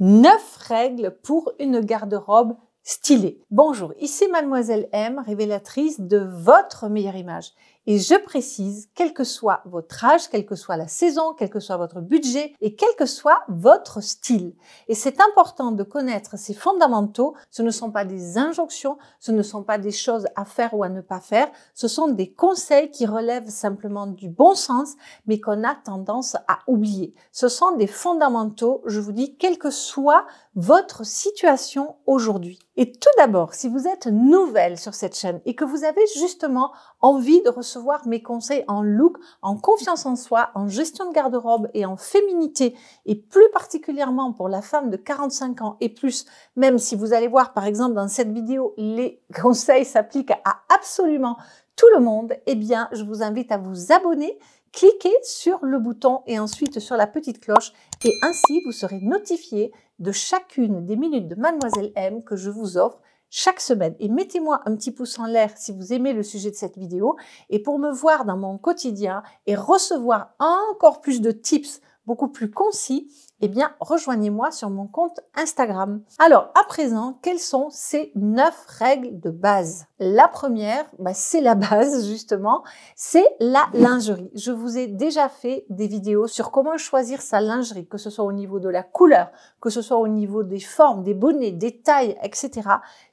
9 règles pour une garde-robe stylée. Bonjour, ici mademoiselle M, révélatrice de votre meilleure image. Et je précise, quel que soit votre âge, quelle que soit la saison, quel que soit votre budget et quel que soit votre style. Et c'est important de connaître ces fondamentaux. Ce ne sont pas des injonctions, ce ne sont pas des choses à faire ou à ne pas faire. Ce sont des conseils qui relèvent simplement du bon sens, mais qu'on a tendance à oublier. Ce sont des fondamentaux, je vous dis, quel que soit votre situation aujourd'hui. Et tout d'abord, si vous êtes nouvelle sur cette chaîne et que vous avez justement envie de recevoir mes conseils en look, en confiance en soi, en gestion de garde-robe et en féminité, et plus particulièrement pour la femme de 45 ans et plus, même si vous allez voir par exemple dans cette vidéo, les conseils s'appliquent à absolument tout le monde, eh bien, je vous invite à vous abonner, cliquez sur le bouton et ensuite sur la petite cloche et ainsi vous serez notifié de chacune des minutes de Mademoiselle M que je vous offre chaque semaine. Et mettez-moi un petit pouce en l'air si vous aimez le sujet de cette vidéo. Et pour me voir dans mon quotidien et recevoir encore plus de tips beaucoup plus concis, eh bien, rejoignez-moi sur mon compte Instagram. Alors, à présent, quelles sont ces neuf règles de base La première, bah, c'est la base justement, c'est la lingerie. Je vous ai déjà fait des vidéos sur comment choisir sa lingerie, que ce soit au niveau de la couleur, que ce soit au niveau des formes, des bonnets, des tailles, etc.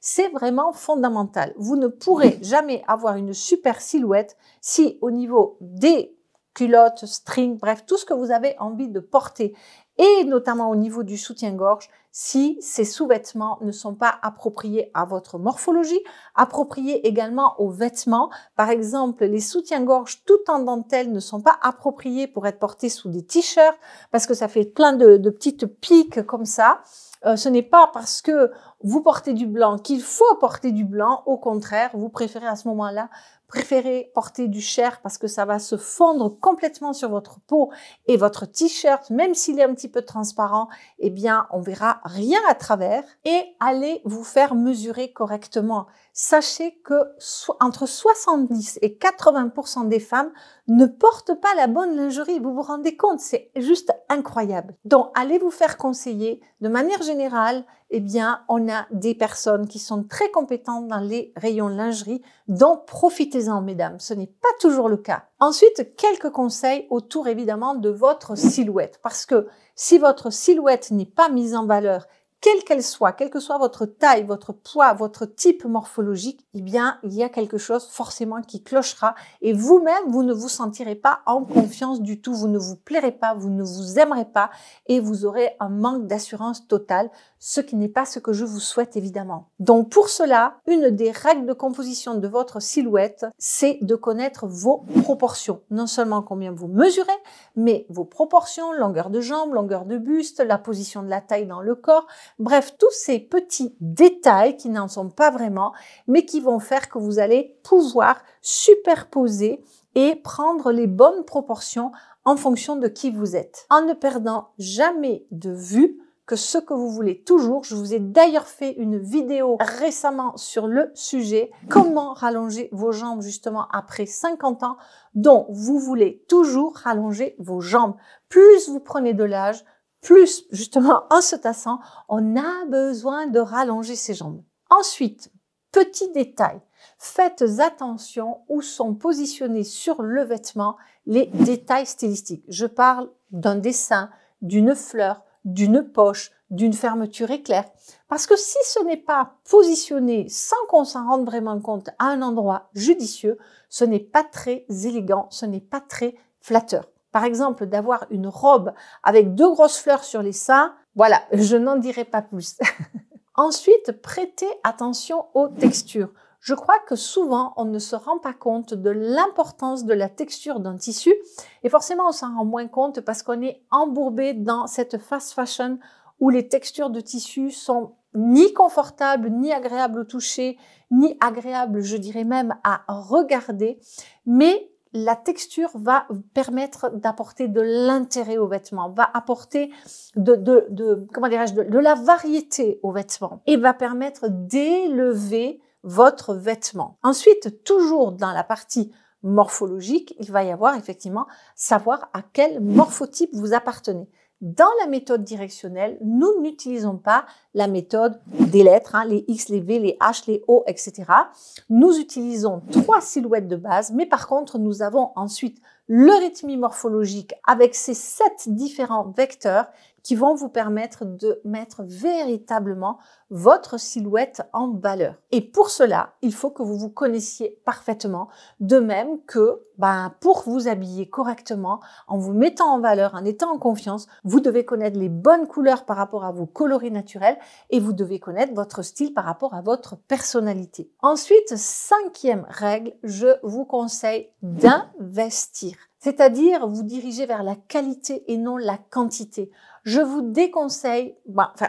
C'est vraiment fondamental. Vous ne pourrez jamais avoir une super silhouette si au niveau des culottes, string, bref, tout ce que vous avez envie de porter et notamment au niveau du soutien-gorge si ces sous-vêtements ne sont pas appropriés à votre morphologie, appropriés également aux vêtements. Par exemple, les soutiens-gorge tout en dentelle ne sont pas appropriés pour être portés sous des t-shirts parce que ça fait plein de, petites piques comme ça. Euh, ce n'est pas parce que vous portez du blanc, qu'il faut porter du blanc. Au contraire, vous préférez à ce moment-là, préférez porter du chair parce que ça va se fondre complètement sur votre peau et votre t-shirt, même s'il est un petit peu transparent, eh bien, on verra rien à travers et allez vous faire mesurer correctement. Sachez que entre 70 et 80% des femmes ne portent pas la bonne lingerie. Vous vous rendez compte, c'est juste incroyable. Donc, allez vous faire conseiller. De manière générale, eh bien, on a des personnes qui sont très compétentes dans les rayons lingerie, donc profitez-en, mesdames. Ce n'est pas toujours le cas. Ensuite, quelques conseils autour évidemment de votre silhouette, parce que si votre silhouette n'est pas mise en valeur, quelle qu'elle soit, quelle que soit votre taille, votre poids, votre type morphologique, eh bien, il y a quelque chose forcément qui clochera et vous-même, vous ne vous sentirez pas en confiance du tout, vous ne vous plairez pas, vous ne vous aimerez pas et vous aurez un manque d'assurance totale ce qui n'est pas ce que je vous souhaite évidemment. Donc pour cela, une des règles de composition de votre silhouette, c'est de connaître vos proportions. Non seulement combien vous mesurez, mais vos proportions, longueur de jambe, longueur de buste, la position de la taille dans le corps, bref, tous ces petits détails qui n'en sont pas vraiment, mais qui vont faire que vous allez pouvoir superposer et prendre les bonnes proportions en fonction de qui vous êtes, en ne perdant jamais de vue que ce que vous voulez toujours. Je vous ai d'ailleurs fait une vidéo récemment sur le sujet, comment rallonger vos jambes justement après 50 ans, dont vous voulez toujours rallonger vos jambes. Plus vous prenez de l'âge, plus justement en se tassant, on a besoin de rallonger ses jambes. Ensuite, petit détail, faites attention où sont positionnés sur le vêtement les détails stylistiques. Je parle d'un dessin, d'une fleur, d'une poche, d'une fermeture éclair. Parce que si ce n'est pas positionné sans qu'on s'en rende vraiment compte à un endroit judicieux, ce n'est pas très élégant, ce n'est pas très flatteur. Par exemple, d'avoir une robe avec deux grosses fleurs sur les seins, voilà, je n'en dirai pas plus. Ensuite, prêtez attention aux textures je crois que souvent on ne se rend pas compte de l'importance de la texture d'un tissu et forcément on s'en rend moins compte parce qu'on est embourbé dans cette fast fashion où les textures de tissus sont ni confortables, ni agréables au toucher, ni agréables, je dirais même, à regarder, mais la texture va permettre d'apporter de l'intérêt aux vêtements, va apporter de, comment dirais-je, de, la variété aux vêtements et va permettre d'élever votre vêtement. Ensuite, toujours dans la partie morphologique, il va y avoir effectivement savoir à quel morphotype vous appartenez. Dans la méthode directionnelle, nous n'utilisons pas la méthode des lettres, hein, les X, les V, les H, les O, etc. Nous utilisons trois silhouettes de base, mais par contre, nous avons ensuite le rythme morphologique avec ses sept différents vecteurs qui vont vous permettre de mettre véritablement votre silhouette en valeur. Et pour cela, il faut que vous vous connaissiez parfaitement, de même que ben, pour vous habiller correctement, en vous mettant en valeur, en étant en confiance, vous devez connaître les bonnes couleurs par rapport à vos coloris naturels et vous devez connaître votre style par rapport à votre personnalité. Ensuite, cinquième règle, je vous conseille d'investir. C'est-à-dire vous diriger vers la qualité et non la quantité. Je vous déconseille, bah, enfin,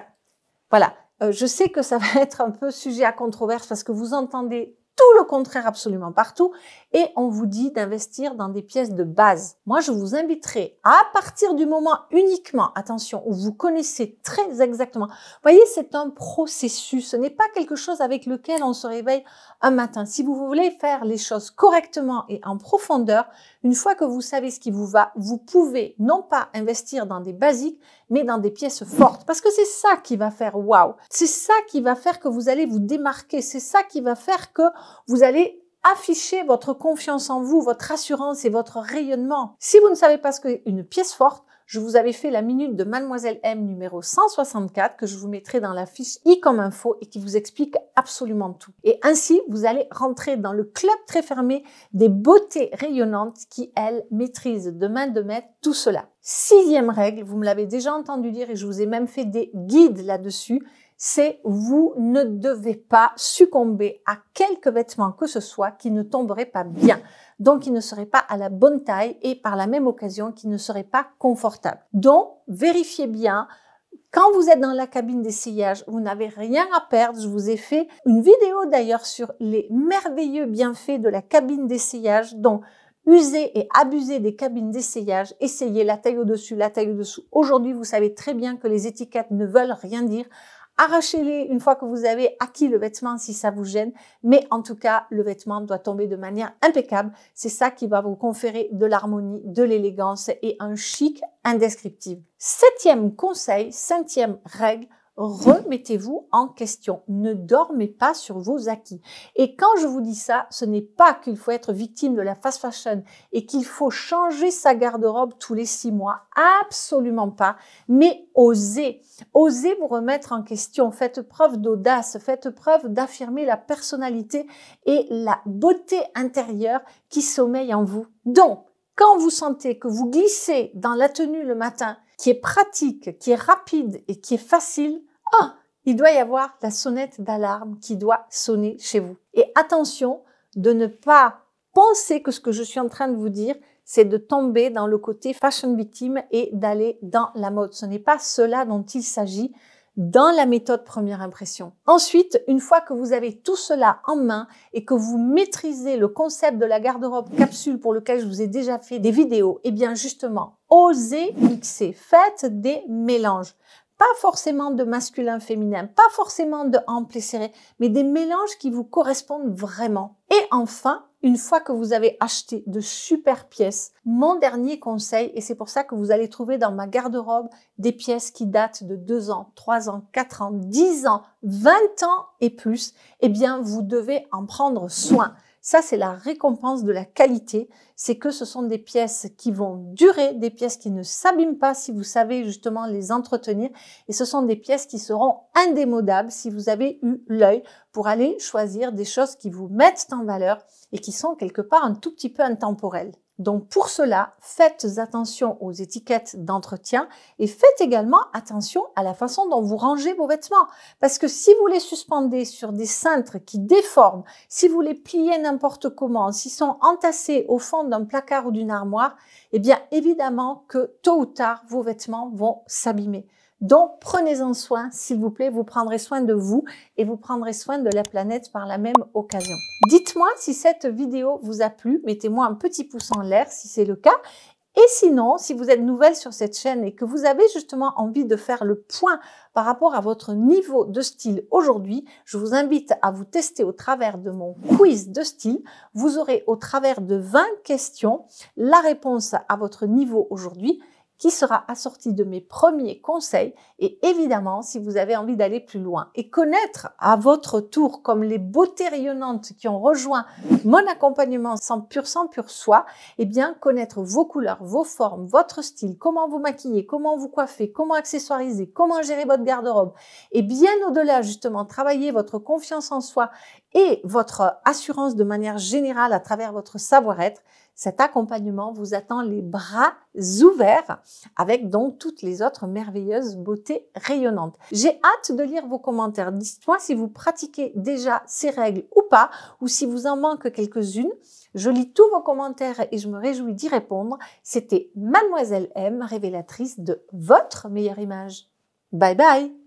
voilà, euh, je sais que ça va être un peu sujet à controverse parce que vous entendez tout le contraire absolument partout et on vous dit d'investir dans des pièces de base. Moi, je vous inviterai à partir du moment uniquement, attention, où vous connaissez très exactement. Voyez, c'est un processus. Ce n'est pas quelque chose avec lequel on se réveille un matin. Si vous voulez faire les choses correctement et en profondeur, une fois que vous savez ce qui vous va, vous pouvez non pas investir dans des basiques, mais dans des pièces fortes. Parce que c'est ça qui va faire waouh. C'est ça qui va faire que vous allez vous démarquer. C'est ça qui va faire que vous allez afficher votre confiance en vous, votre assurance et votre rayonnement. Si vous ne savez pas ce qu'est une pièce forte, je vous avais fait la minute de Mademoiselle M numéro 164 que je vous mettrai dans la fiche i comme info et qui vous explique absolument tout. Et ainsi, vous allez rentrer dans le club très fermé des beautés rayonnantes qui, elles, maîtrisent de main de maître tout cela. Sixième règle, vous me l'avez déjà entendu dire et je vous ai même fait des guides là-dessus, c'est vous ne devez pas succomber à quelques vêtement que ce soit qui ne tomberait pas bien, donc qui ne serait pas à la bonne taille et par la même occasion qui ne serait pas confortable. Donc, vérifiez bien. Quand vous êtes dans la cabine d'essayage, vous n'avez rien à perdre. Je vous ai fait une vidéo d'ailleurs sur les merveilleux bienfaits de la cabine d'essayage. Donc, Usez et abusez des cabines d'essayage, essayez la taille au-dessus, la taille au-dessous. Aujourd'hui, vous savez très bien que les étiquettes ne veulent rien dire. Arrachez-les une fois que vous avez acquis le vêtement si ça vous gêne, mais en tout cas, le vêtement doit tomber de manière impeccable. C'est ça qui va vous conférer de l'harmonie, de l'élégance et un chic indescriptible. Septième conseil, cinquième règle, remettez-vous en question. Ne dormez pas sur vos acquis. Et quand je vous dis ça, ce n'est pas qu'il faut être victime de la fast fashion et qu'il faut changer sa garde-robe tous les six mois. Absolument pas. Mais osez. Osez vous remettre en question. Faites preuve d'audace. Faites preuve d'affirmer la personnalité et la beauté intérieure qui sommeille en vous. Donc, quand vous sentez que vous glissez dans la tenue le matin qui est pratique, qui est rapide et qui est facile, ah, il doit y avoir la sonnette d'alarme qui doit sonner chez vous. Et attention de ne pas penser que ce que je suis en train de vous dire, c'est de tomber dans le côté fashion victim et d'aller dans la mode. Ce n'est pas cela dont il s'agit dans la méthode première impression. Ensuite, une fois que vous avez tout cela en main et que vous maîtrisez le concept de la garde-robe capsule pour lequel je vous ai déjà fait des vidéos, eh bien justement, osez mixer, faites des mélanges pas forcément de masculin féminin, pas forcément de ample et serré, mais des mélanges qui vous correspondent vraiment. Et enfin, une fois que vous avez acheté de super pièces, mon dernier conseil, et c'est pour ça que vous allez trouver dans ma garde-robe des pièces qui datent de 2 ans, 3 ans, 4 ans, 10 ans, 20 ans et plus, eh bien, vous devez en prendre soin. Ça, c'est la récompense de la qualité. C'est que ce sont des pièces qui vont durer, des pièces qui ne s'abîment pas si vous savez justement les entretenir. Et ce sont des pièces qui seront indémodables si vous avez eu l'œil pour aller choisir des choses qui vous mettent en valeur et qui sont quelque part un tout petit peu intemporelles. Donc pour cela, faites attention aux étiquettes d'entretien et faites également attention à la façon dont vous rangez vos vêtements. Parce que si vous les suspendez sur des cintres qui déforment, si vous les pliez n'importe comment, s'ils sont entassés au fond d'un placard ou d'une armoire, eh bien évidemment que tôt ou tard, vos vêtements vont s'abîmer. Donc, prenez-en soin, s'il vous plaît. Vous prendrez soin de vous et vous prendrez soin de la planète par la même occasion. Dites-moi si cette vidéo vous a plu. Mettez-moi un petit pouce en l'air si c'est le cas. Et sinon, si vous êtes nouvelle sur cette chaîne et que vous avez justement envie de faire le point par rapport à votre niveau de style aujourd'hui, je vous invite à vous tester au travers de mon quiz de style. Vous aurez au travers de 20 questions la réponse à votre niveau aujourd'hui qui sera assorti de mes premiers conseils et évidemment si vous avez envie d'aller plus loin et connaître à votre tour comme les beautés rayonnantes qui ont rejoint mon accompagnement sans pur sans pur soi, eh bien connaître vos couleurs, vos formes, votre style, comment vous maquiller, comment vous coiffer, comment accessoiriser, comment gérer votre garde-robe et bien au-delà justement travailler votre confiance en soi et votre assurance de manière générale à travers votre savoir-être cet accompagnement vous attend les bras ouverts avec donc toutes les autres merveilleuses beautés rayonnantes. J'ai hâte de lire vos commentaires. Dites-moi si vous pratiquez déjà ces règles ou pas, ou si vous en manque quelques-unes. Je lis tous vos commentaires et je me réjouis d'y répondre. C'était Mademoiselle M, révélatrice de votre meilleure image. Bye bye